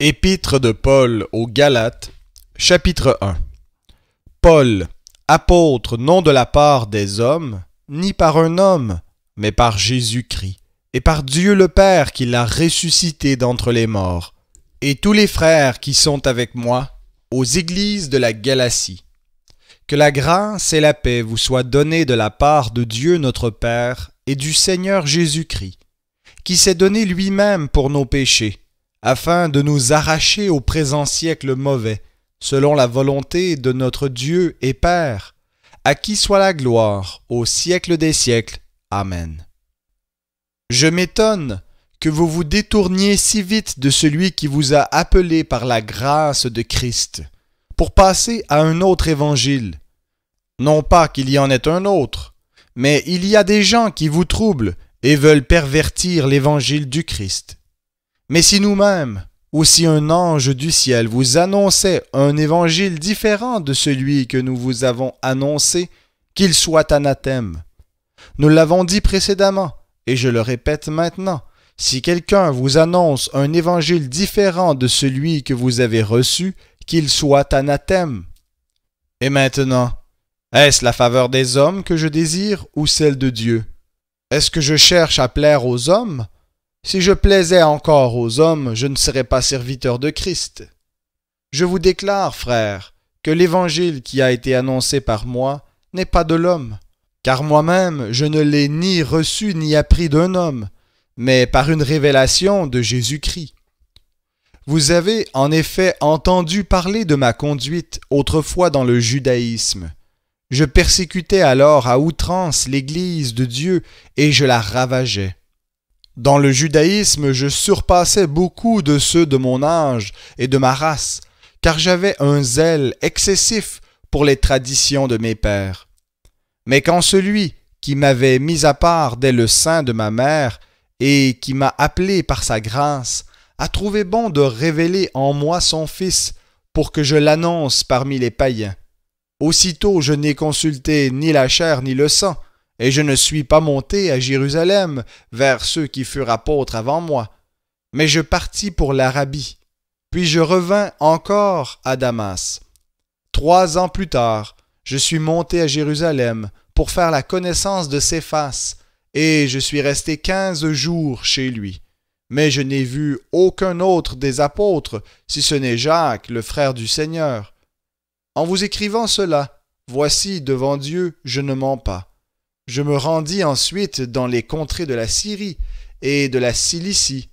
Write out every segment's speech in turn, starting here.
Épître de Paul aux Galates, chapitre 1 Paul, apôtre non de la part des hommes, ni par un homme, mais par Jésus-Christ, et par Dieu le Père qui l'a ressuscité d'entre les morts, et tous les frères qui sont avec moi, aux églises de la Galatie. Que la grâce et la paix vous soient données de la part de Dieu notre Père et du Seigneur Jésus-Christ, qui s'est donné lui-même pour nos péchés afin de nous arracher au présent siècle mauvais, selon la volonté de notre Dieu et Père, à qui soit la gloire au siècle des siècles. Amen. Je m'étonne que vous vous détourniez si vite de celui qui vous a appelé par la grâce de Christ, pour passer à un autre évangile. Non pas qu'il y en ait un autre, mais il y a des gens qui vous troublent et veulent pervertir l'évangile du Christ. Mais si nous-mêmes, ou si un ange du ciel vous annonçait un évangile différent de celui que nous vous avons annoncé, qu'il soit anathème. Nous l'avons dit précédemment, et je le répète maintenant, si quelqu'un vous annonce un évangile différent de celui que vous avez reçu, qu'il soit anathème. Et maintenant, est-ce la faveur des hommes que je désire ou celle de Dieu Est-ce que je cherche à plaire aux hommes si je plaisais encore aux hommes, je ne serais pas serviteur de Christ. Je vous déclare, frères, que l'évangile qui a été annoncé par moi n'est pas de l'homme, car moi-même je ne l'ai ni reçu ni appris d'un homme, mais par une révélation de Jésus-Christ. Vous avez en effet entendu parler de ma conduite autrefois dans le judaïsme. Je persécutais alors à outrance l'Église de Dieu et je la ravageais. Dans le judaïsme, je surpassais beaucoup de ceux de mon âge et de ma race, car j'avais un zèle excessif pour les traditions de mes pères. Mais quand celui qui m'avait mis à part dès le sein de ma mère et qui m'a appelé par sa grâce, a trouvé bon de révéler en moi son Fils pour que je l'annonce parmi les païens. Aussitôt je n'ai consulté ni la chair ni le sang, et je ne suis pas monté à Jérusalem vers ceux qui furent apôtres avant moi, mais je partis pour l'Arabie, puis je revins encore à Damas. Trois ans plus tard, je suis monté à Jérusalem pour faire la connaissance de faces, et je suis resté quinze jours chez lui. Mais je n'ai vu aucun autre des apôtres, si ce n'est Jacques, le frère du Seigneur. En vous écrivant cela, voici devant Dieu, je ne mens pas. Je me rendis ensuite dans les contrées de la Syrie et de la Cilicie.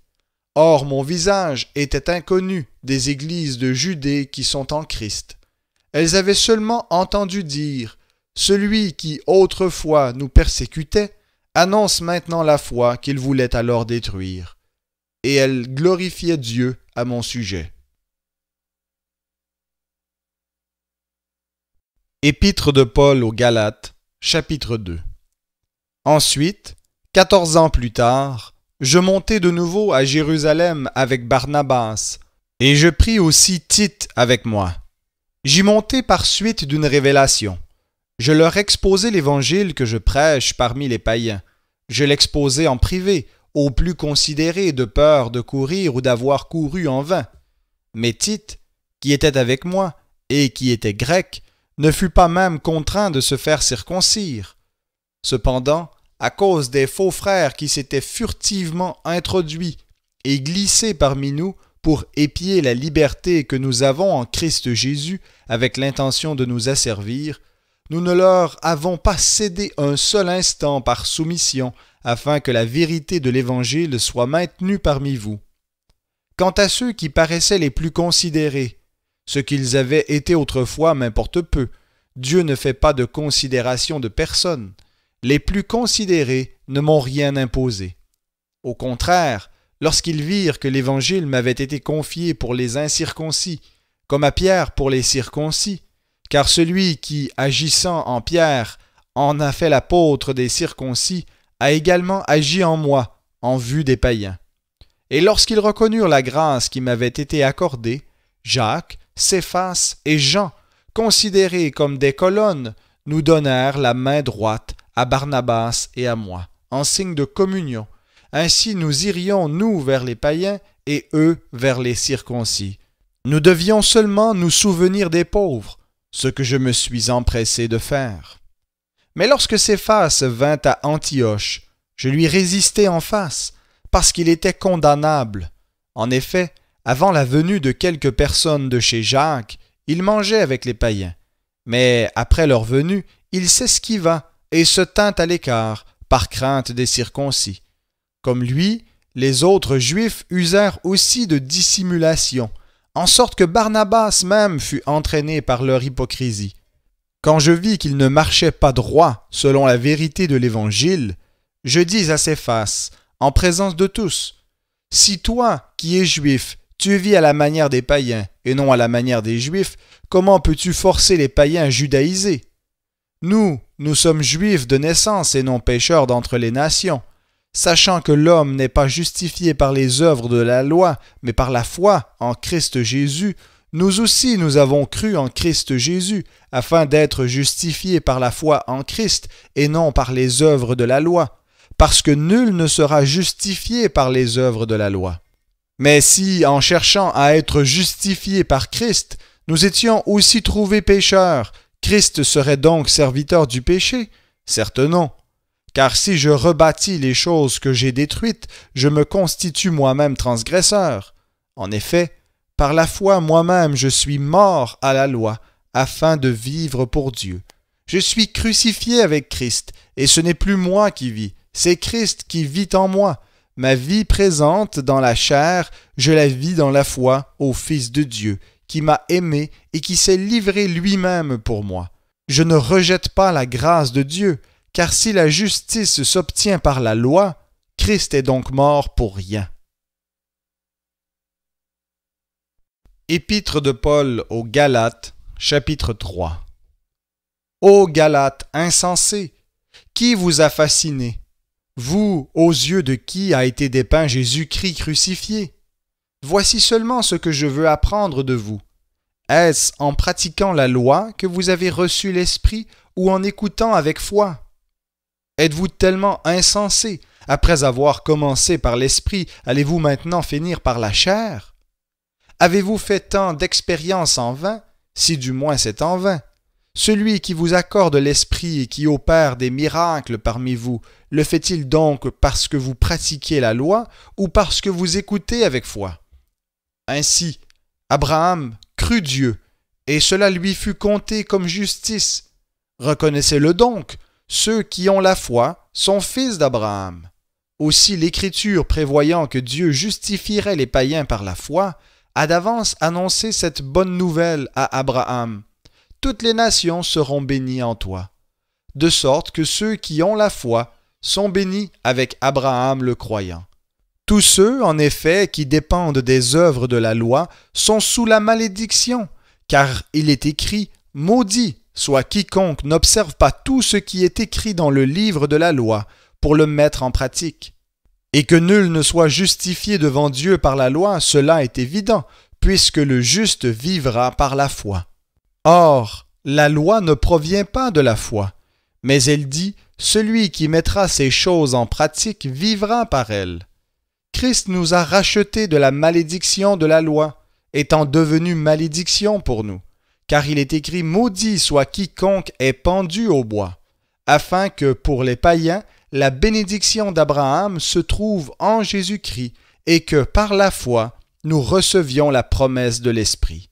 Or mon visage était inconnu des églises de Judée qui sont en Christ. Elles avaient seulement entendu dire Celui qui autrefois nous persécutait annonce maintenant la foi qu'il voulait alors détruire. Et elles glorifiaient Dieu à mon sujet. Épître de Paul aux Galates, chapitre 2 Ensuite, quatorze ans plus tard, je montai de nouveau à Jérusalem avec Barnabas, et je pris aussi Tite avec moi. J'y montai par suite d'une révélation. Je leur exposai l'évangile que je prêche parmi les païens. Je l'exposai en privé, aux plus considérés de peur de courir ou d'avoir couru en vain. Mais Tite, qui était avec moi, et qui était grec, ne fut pas même contraint de se faire circoncire. Cependant, à cause des faux frères qui s'étaient furtivement introduits et glissés parmi nous pour épier la liberté que nous avons en Christ Jésus avec l'intention de nous asservir, nous ne leur avons pas cédé un seul instant par soumission, afin que la vérité de l'Évangile soit maintenue parmi vous. Quant à ceux qui paraissaient les plus considérés, ce qu'ils avaient été autrefois m'importe peu. Dieu ne fait pas de considération de personne les plus considérés ne m'ont rien imposé. Au contraire, lorsqu'ils virent que l'Évangile m'avait été confié pour les incirconcis, comme à Pierre pour les circoncis, car celui qui, agissant en Pierre, en a fait l'apôtre des circoncis, a également agi en moi, en vue des païens. Et lorsqu'ils reconnurent la grâce qui m'avait été accordée, Jacques, Céphas et Jean, considérés comme des colonnes, nous donnèrent la main droite à Barnabas et à moi, en signe de communion. Ainsi nous irions, nous, vers les païens, et eux, vers les circoncis. Nous devions seulement nous souvenir des pauvres, ce que je me suis empressé de faire. Mais lorsque Céphas vint à Antioche, je lui résistai en face, parce qu'il était condamnable. En effet, avant la venue de quelques personnes de chez Jacques, il mangeait avec les païens. Mais après leur venue, il s'esquiva et se tint à l'écart, par crainte des circoncis. Comme lui, les autres Juifs usèrent aussi de dissimulation, en sorte que Barnabas même fut entraîné par leur hypocrisie. Quand je vis qu'il ne marchait pas droit selon la vérité de l'Évangile, je dis à ses faces, en présence de tous, Si toi, qui es juif, tu vis à la manière des païens et non à la manière des juifs, comment peux-tu forcer les païens à judaïser nous, nous sommes juifs de naissance et non pécheurs d'entre les nations, sachant que l'homme n'est pas justifié par les œuvres de la loi, mais par la foi en Christ Jésus, nous aussi nous avons cru en Christ Jésus, afin d'être justifiés par la foi en Christ et non par les œuvres de la loi, parce que nul ne sera justifié par les œuvres de la loi. Mais si, en cherchant à être justifiés par Christ, nous étions aussi trouvés pécheurs, Christ serait donc serviteur du péché Certes non. Car si je rebâtis les choses que j'ai détruites, je me constitue moi-même transgresseur. En effet, par la foi moi-même je suis mort à la loi, afin de vivre pour Dieu. Je suis crucifié avec Christ, et ce n'est plus moi qui vis, c'est Christ qui vit en moi. Ma vie présente dans la chair, je la vis dans la foi au Fils de Dieu, qui m'a aimé et qui s'est livré lui-même pour moi. Je ne rejette pas la grâce de Dieu, car si la justice s'obtient par la loi, Christ est donc mort pour rien. Épître de Paul aux Galates, chapitre 3 Ô Galates insensés, qui vous a fasciné? Vous, aux yeux de qui a été dépeint Jésus-Christ crucifié Voici seulement ce que je veux apprendre de vous. Est-ce en pratiquant la loi que vous avez reçu l'Esprit ou en écoutant avec foi Êtes-vous tellement insensé Après avoir commencé par l'Esprit, allez-vous maintenant finir par la chair Avez-vous fait tant d'expériences en vain Si du moins c'est en vain. Celui qui vous accorde l'Esprit et qui opère des miracles parmi vous, le fait-il donc parce que vous pratiquez la loi ou parce que vous écoutez avec foi ainsi, Abraham crut Dieu, et cela lui fut compté comme justice. Reconnaissez-le donc, ceux qui ont la foi sont fils d'Abraham. Aussi l'Écriture prévoyant que Dieu justifierait les païens par la foi, a d'avance annoncé cette bonne nouvelle à Abraham. Toutes les nations seront bénies en toi. De sorte que ceux qui ont la foi sont bénis avec Abraham le croyant. Tous ceux, en effet, qui dépendent des œuvres de la loi sont sous la malédiction, car il est écrit Maudit soit quiconque n'observe pas tout ce qui est écrit dans le livre de la loi pour le mettre en pratique. Et que nul ne soit justifié devant Dieu par la loi, cela est évident, puisque le juste vivra par la foi. Or, la loi ne provient pas de la foi, mais elle dit, Celui qui mettra ces choses en pratique vivra par elles. Christ nous a rachetés de la malédiction de la loi, étant devenue malédiction pour nous, car il est écrit Maudit soit quiconque est pendu au bois, afin que pour les païens, la bénédiction d'Abraham se trouve en Jésus-Christ, et que par la foi, nous recevions la promesse de l'Esprit.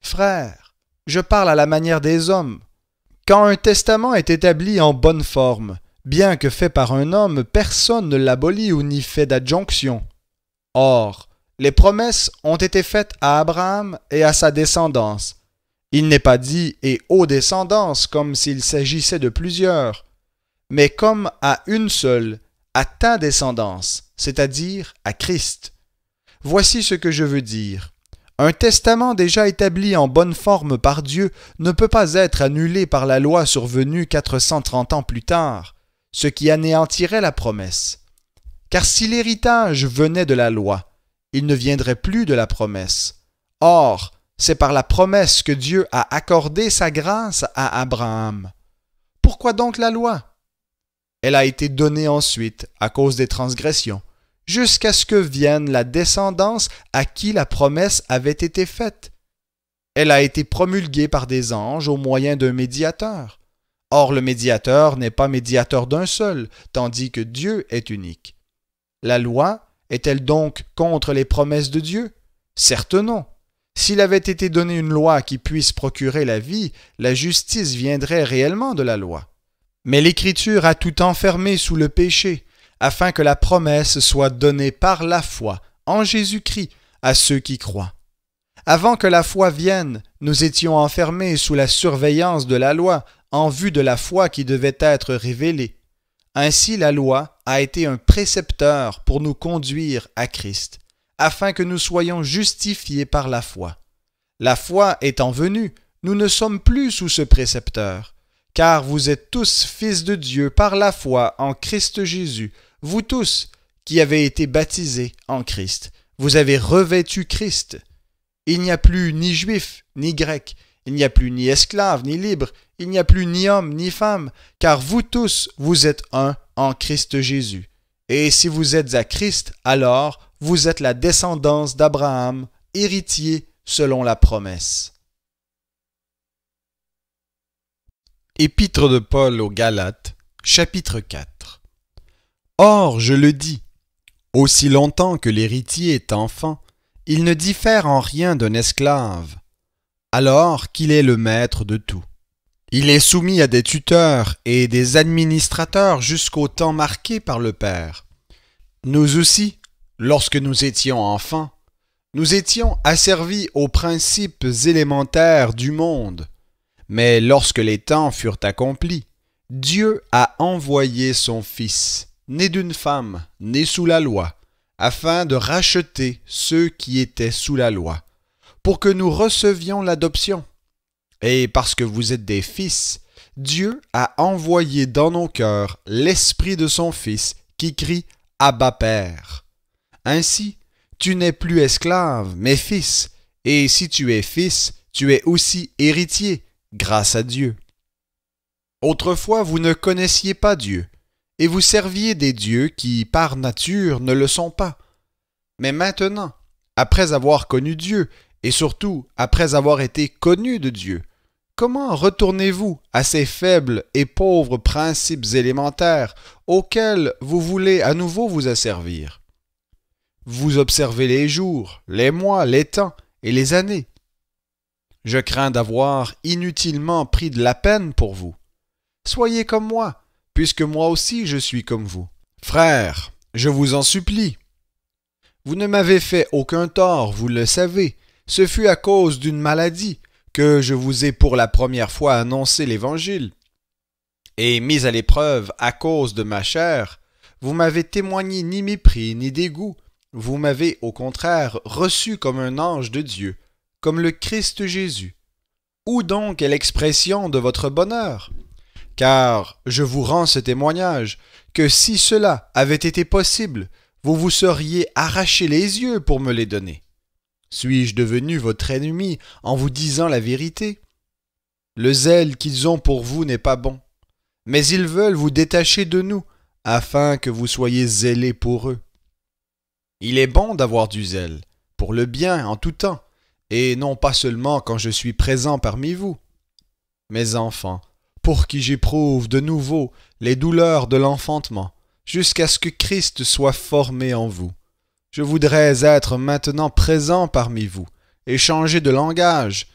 Frères, je parle à la manière des hommes. Quand un testament est établi en bonne forme, bien que fait par un homme, personne ne l'abolit ou n'y fait d'adjonction. Or, les promesses ont été faites à Abraham et à sa descendance. Il n'est pas dit et aux descendances comme s'il s'agissait de plusieurs, mais comme à une seule, à ta descendance, c'est-à-dire à Christ. Voici ce que je veux dire. Un testament déjà établi en bonne forme par Dieu ne peut pas être annulé par la loi survenue 430 ans plus tard ce qui anéantirait la promesse. Car si l'héritage venait de la loi, il ne viendrait plus de la promesse. Or, c'est par la promesse que Dieu a accordé sa grâce à Abraham. Pourquoi donc la loi Elle a été donnée ensuite à cause des transgressions, jusqu'à ce que vienne la descendance à qui la promesse avait été faite. Elle a été promulguée par des anges au moyen d'un médiateur. Or le médiateur n'est pas médiateur d'un seul, tandis que Dieu est unique. La loi est-elle donc contre les promesses de Dieu Certes non. S'il avait été donné une loi qui puisse procurer la vie, la justice viendrait réellement de la loi. Mais l'Écriture a tout enfermé sous le péché, afin que la promesse soit donnée par la foi, en Jésus-Christ, à ceux qui croient. Avant que la foi vienne, nous étions enfermés sous la surveillance de la loi, en vue de la foi qui devait être révélée. Ainsi la loi a été un précepteur pour nous conduire à Christ, afin que nous soyons justifiés par la foi. La foi étant venue, nous ne sommes plus sous ce précepteur, car vous êtes tous fils de Dieu par la foi en Christ Jésus, vous tous qui avez été baptisés en Christ, vous avez revêtu Christ. Il n'y a plus ni juif, ni grec, il n'y a plus ni esclave, ni libre, il n'y a plus ni homme ni femme, car vous tous, vous êtes un en Christ Jésus. Et si vous êtes à Christ, alors vous êtes la descendance d'Abraham, héritier selon la promesse. Épître de Paul aux Galates, chapitre 4 Or, je le dis, aussi longtemps que l'héritier est enfant, il ne diffère en rien d'un esclave, alors qu'il est le maître de tout. Il est soumis à des tuteurs et des administrateurs jusqu'au temps marqué par le Père. Nous aussi, lorsque nous étions enfants, nous étions asservis aux principes élémentaires du monde. Mais lorsque les temps furent accomplis, Dieu a envoyé son Fils, né d'une femme, né sous la loi, afin de racheter ceux qui étaient sous la loi, pour que nous recevions l'adoption. Et parce que vous êtes des fils, Dieu a envoyé dans nos cœurs l'Esprit de son Fils qui crie Abba Père. Ainsi, tu n'es plus esclave, mais fils, et si tu es fils, tu es aussi héritier, grâce à Dieu. Autrefois, vous ne connaissiez pas Dieu, et vous serviez des dieux qui, par nature, ne le sont pas. Mais maintenant, après avoir connu Dieu, et surtout après avoir été connu de Dieu, Comment retournez-vous à ces faibles et pauvres principes élémentaires auxquels vous voulez à nouveau vous asservir Vous observez les jours, les mois, les temps et les années. Je crains d'avoir inutilement pris de la peine pour vous. Soyez comme moi, puisque moi aussi je suis comme vous. Frère, je vous en supplie. Vous ne m'avez fait aucun tort, vous le savez. Ce fut à cause d'une maladie que je vous ai pour la première fois annoncé l'Évangile, et mis à l'épreuve à cause de ma chair, vous m'avez témoigné ni mépris ni dégoût, vous m'avez au contraire reçu comme un ange de Dieu, comme le Christ Jésus. Où donc est l'expression de votre bonheur Car je vous rends ce témoignage, que si cela avait été possible, vous vous seriez arraché les yeux pour me les donner. Suis-je devenu votre ennemi en vous disant la vérité Le zèle qu'ils ont pour vous n'est pas bon, mais ils veulent vous détacher de nous, afin que vous soyez zélés pour eux. Il est bon d'avoir du zèle, pour le bien en tout temps, et non pas seulement quand je suis présent parmi vous. Mes enfants, pour qui j'éprouve de nouveau les douleurs de l'enfantement, jusqu'à ce que Christ soit formé en vous. Je voudrais être maintenant présent parmi vous et changer de langage,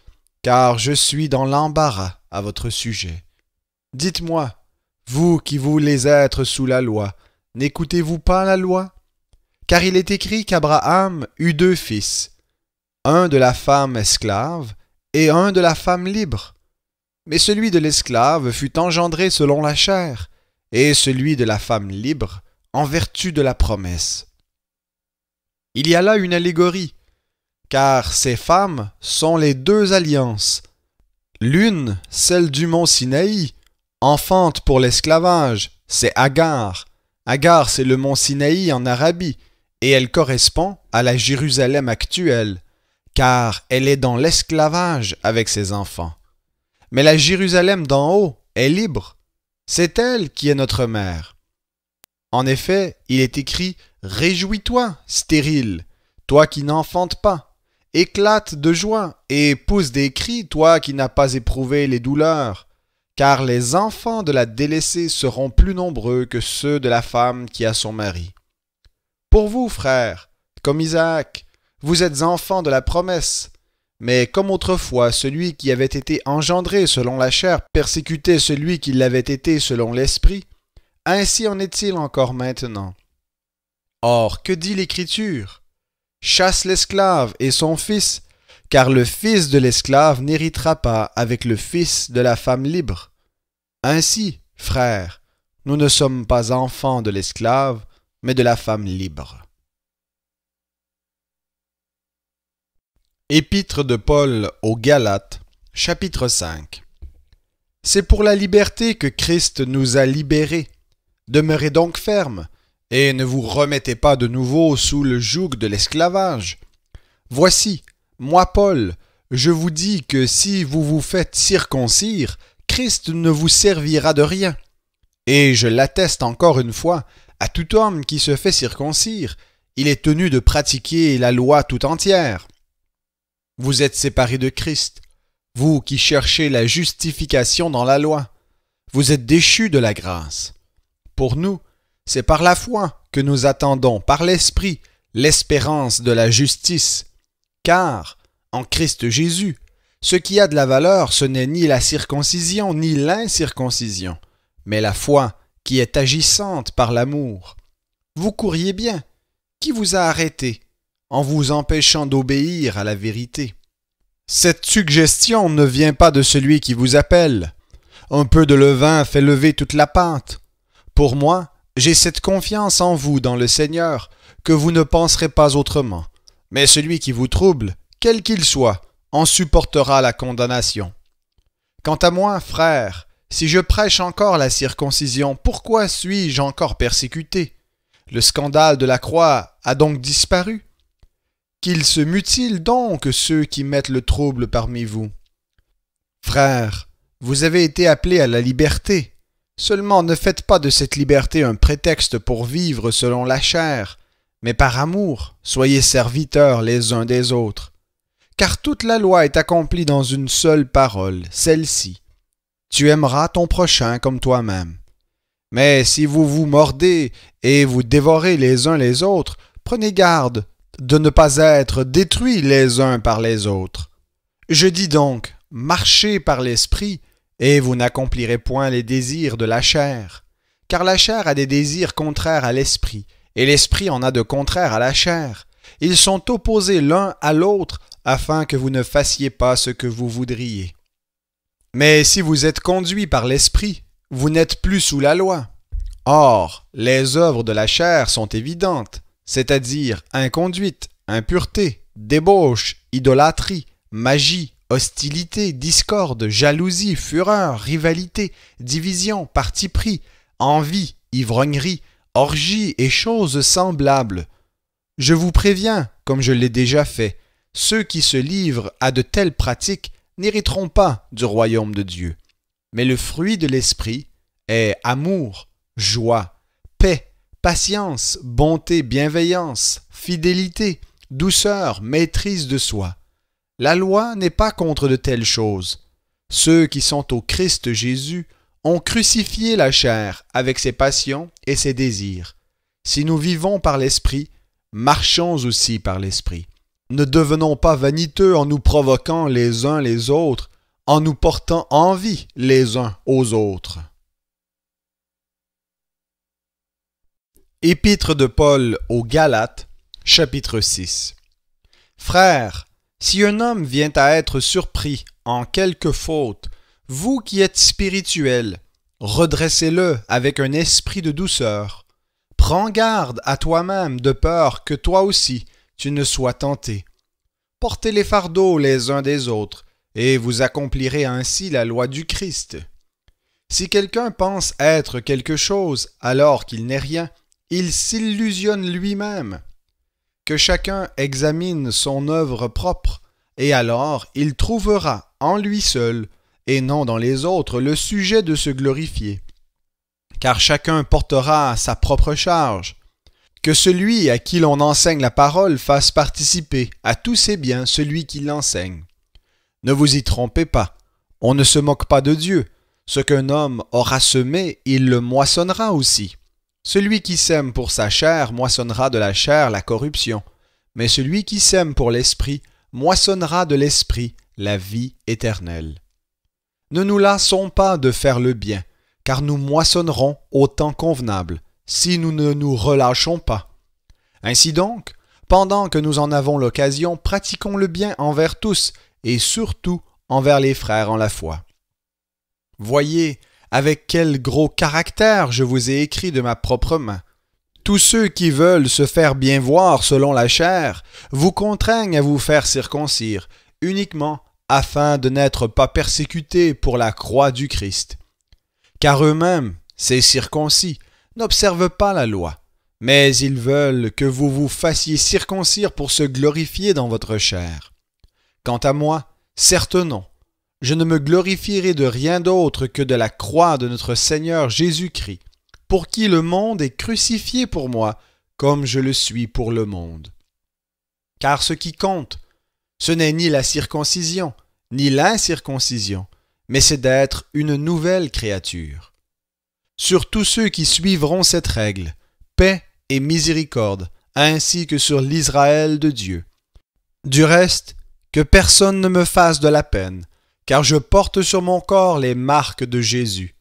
car je suis dans l'embarras à votre sujet. Dites-moi, vous qui voulez être sous la loi, n'écoutez-vous pas la loi Car il est écrit qu'Abraham eut deux fils, un de la femme esclave et un de la femme libre. Mais celui de l'esclave fut engendré selon la chair, et celui de la femme libre en vertu de la promesse. Il y a là une allégorie, car ces femmes sont les deux alliances. L'une, celle du mont Sinaï, enfante pour l'esclavage, c'est Agar. Agar, c'est le mont Sinaï en Arabie, et elle correspond à la Jérusalem actuelle, car elle est dans l'esclavage avec ses enfants. Mais la Jérusalem d'en haut est libre. C'est elle qui est notre mère. En effet, il est écrit Réjouis-toi, stérile, toi qui n'enfantes pas. Éclate de joie et pousse des cris, toi qui n'as pas éprouvé les douleurs. Car les enfants de la délaissée seront plus nombreux que ceux de la femme qui a son mari. Pour vous, frères, comme Isaac, vous êtes enfants de la promesse. Mais comme autrefois celui qui avait été engendré selon la chair persécutait celui qui l'avait été selon l'esprit, ainsi en est-il encore maintenant. Or, que dit l'Écriture Chasse l'esclave et son fils, car le fils de l'esclave n'héritera pas avec le fils de la femme libre. Ainsi, frères, nous ne sommes pas enfants de l'esclave, mais de la femme libre. Épître de Paul aux Galates, chapitre 5 C'est pour la liberté que Christ nous a libérés. Demeurez donc fermes, et ne vous remettez pas de nouveau sous le joug de l'esclavage. Voici, moi Paul, je vous dis que si vous vous faites circoncire, Christ ne vous servira de rien. Et je l'atteste encore une fois, à tout homme qui se fait circoncire, il est tenu de pratiquer la loi tout entière. Vous êtes séparés de Christ, vous qui cherchez la justification dans la loi. Vous êtes déchus de la grâce. Pour nous, c'est par la foi que nous attendons, par l'Esprit, l'espérance de la justice. Car, en Christ Jésus, ce qui a de la valeur, ce n'est ni la circoncision, ni l'incirconcision, mais la foi qui est agissante par l'amour. Vous courriez bien. Qui vous a arrêté en vous empêchant d'obéir à la vérité Cette suggestion ne vient pas de celui qui vous appelle. Un peu de levain fait lever toute la pâte. Pour moi, j'ai cette confiance en vous, dans le Seigneur, que vous ne penserez pas autrement. Mais celui qui vous trouble, quel qu'il soit, en supportera la condamnation. Quant à moi, frère, si je prêche encore la circoncision, pourquoi suis-je encore persécuté Le scandale de la croix a donc disparu. Qu'ils se mutilent donc ceux qui mettent le trouble parmi vous. Frères, vous avez été appelés à la liberté. Seulement ne faites pas de cette liberté un prétexte pour vivre selon la chair, mais par amour, soyez serviteurs les uns des autres. Car toute la loi est accomplie dans une seule parole, celle-ci. Tu aimeras ton prochain comme toi-même. Mais si vous vous mordez et vous dévorez les uns les autres, prenez garde de ne pas être détruits les uns par les autres. Je dis donc, marchez par l'esprit, et vous n'accomplirez point les désirs de la chair, car la chair a des désirs contraires à l'esprit, et l'esprit en a de contraires à la chair. Ils sont opposés l'un à l'autre, afin que vous ne fassiez pas ce que vous voudriez. Mais si vous êtes conduit par l'esprit, vous n'êtes plus sous la loi. Or, les œuvres de la chair sont évidentes, c'est-à-dire inconduite, impureté, débauche, idolâtrie, magie, Hostilité, discorde, jalousie, fureur, rivalité, division, parti pris, envie, ivrognerie, orgie et choses semblables. Je vous préviens, comme je l'ai déjà fait, ceux qui se livrent à de telles pratiques n'hériteront pas du royaume de Dieu. Mais le fruit de l'esprit est amour, joie, paix, patience, bonté, bienveillance, fidélité, douceur, maîtrise de soi. La loi n'est pas contre de telles choses. Ceux qui sont au Christ Jésus ont crucifié la chair avec ses passions et ses désirs. Si nous vivons par l'Esprit, marchons aussi par l'Esprit. Ne devenons pas vaniteux en nous provoquant les uns les autres, en nous portant envie les uns aux autres. Épître de Paul aux Galates, chapitre 6 Frères, si un homme vient à être surpris en quelque faute, vous qui êtes spirituel, redressez-le avec un esprit de douceur. Prends garde à toi-même de peur que toi aussi tu ne sois tenté. Portez les fardeaux les uns des autres, et vous accomplirez ainsi la loi du Christ. Si quelqu'un pense être quelque chose alors qu'il n'est rien, il s'illusionne lui-même que chacun examine son œuvre propre, et alors il trouvera en lui seul, et non dans les autres, le sujet de se glorifier. Car chacun portera sa propre charge. Que celui à qui l'on enseigne la parole fasse participer à tous ses biens celui qui l'enseigne. Ne vous y trompez pas, on ne se moque pas de Dieu. Ce qu'un homme aura semé, il le moissonnera aussi. Celui qui sème pour sa chair moissonnera de la chair la corruption, mais celui qui sème pour l'esprit moissonnera de l'esprit la vie éternelle. Ne nous lassons pas de faire le bien, car nous moissonnerons au temps convenable, si nous ne nous relâchons pas. Ainsi donc, pendant que nous en avons l'occasion, pratiquons le bien envers tous, et surtout envers les frères en la foi. Voyez, avec quel gros caractère je vous ai écrit de ma propre main. Tous ceux qui veulent se faire bien voir selon la chair vous contraignent à vous faire circoncire, uniquement afin de n'être pas persécutés pour la croix du Christ. Car eux-mêmes, ces circoncis, n'observent pas la loi, mais ils veulent que vous vous fassiez circoncire pour se glorifier dans votre chair. Quant à moi, certes non, je ne me glorifierai de rien d'autre que de la croix de notre Seigneur Jésus-Christ, pour qui le monde est crucifié pour moi, comme je le suis pour le monde. Car ce qui compte, ce n'est ni la circoncision, ni l'incirconcision, mais c'est d'être une nouvelle créature. Sur tous ceux qui suivront cette règle, paix et miséricorde, ainsi que sur l'Israël de Dieu. Du reste, que personne ne me fasse de la peine, car je porte sur mon corps les marques de Jésus.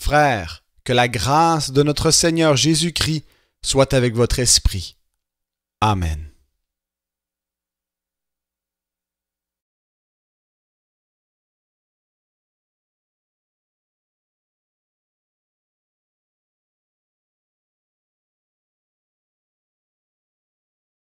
Frères, que la grâce de notre Seigneur Jésus-Christ soit avec votre esprit. Amen.